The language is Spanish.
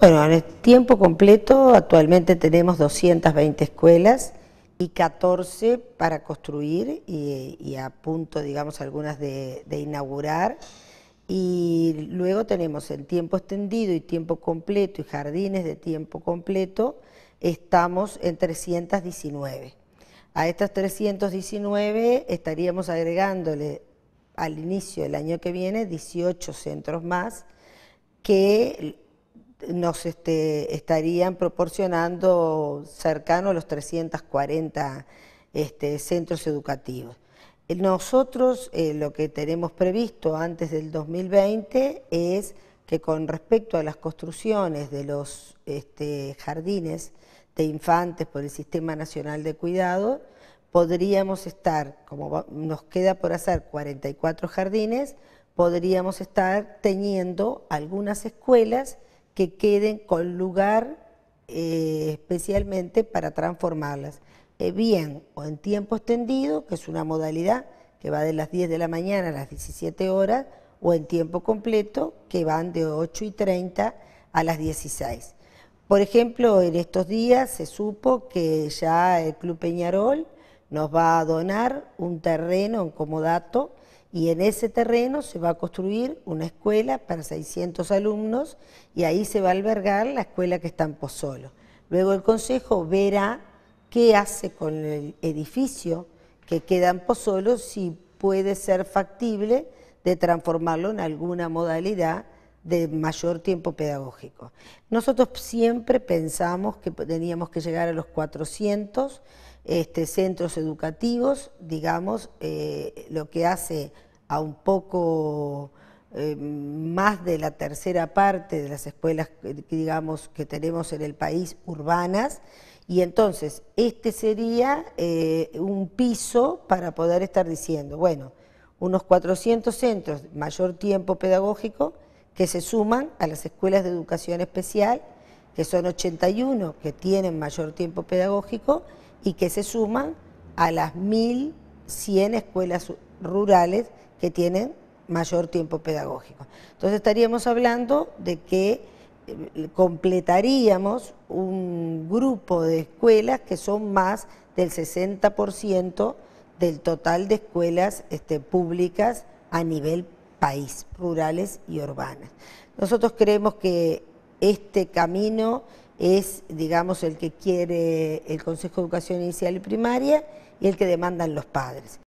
Bueno, en el tiempo completo actualmente tenemos 220 escuelas y 14 para construir y, a punto, digamos, algunas de, de, inaugurar. Y luego tenemos el tiempo extendido y tiempo completo y jardines de tiempo completo, estamos en 319. A estas 319 estaríamos agregándole al inicio del año que viene 18 centros más que nos este, estarían proporcionando cercano a los 340 este, centros educativos. Eh, nosotros eh, lo que tenemos previsto antes del 2020 es que con respecto a las construcciones de los este, jardines de infantes por el Sistema Nacional de Cuidado, podríamos estar, como nos queda por hacer 44 jardines, podríamos estar teniendo algunas escuelas que queden con lugar eh, especialmente para transformarlas. Eh, bien o en tiempo extendido, que es una modalidad que va de las 10 de la mañana a las 17 horas, o en tiempo completo, que van de 8 y 30 a las 16. Por ejemplo, en estos días se supo que ya el Club Peñarol nos va a donar un terreno en comodato y en ese terreno se va a construir una escuela para 600 alumnos y ahí se va a albergar la escuela que está en Pozolo. Luego el Consejo verá qué hace con el edificio que queda en Pozolo si puede ser factible de transformarlo en alguna modalidad de mayor tiempo pedagógico. Nosotros siempre pensamos que teníamos que llegar a los 400 este, centros educativos, digamos, eh, lo que hace a un poco eh, más de la tercera parte de las escuelas, digamos, que tenemos en el país urbanas, y entonces, este sería eh, un piso para poder estar diciendo, bueno, unos 400 centros, mayor tiempo pedagógico, que se suman a las escuelas de educación especial, que son 81 que tienen mayor tiempo pedagógico y que se suman a las 1.100 escuelas rurales que tienen mayor tiempo pedagógico. Entonces estaríamos hablando de que eh, completaríamos un grupo de escuelas que son más del 60% del total de escuelas este, públicas a nivel país, rurales y urbanas. Nosotros creemos que este camino es, digamos, el que quiere el Consejo de Educación Inicial y Primaria y el que demandan los padres.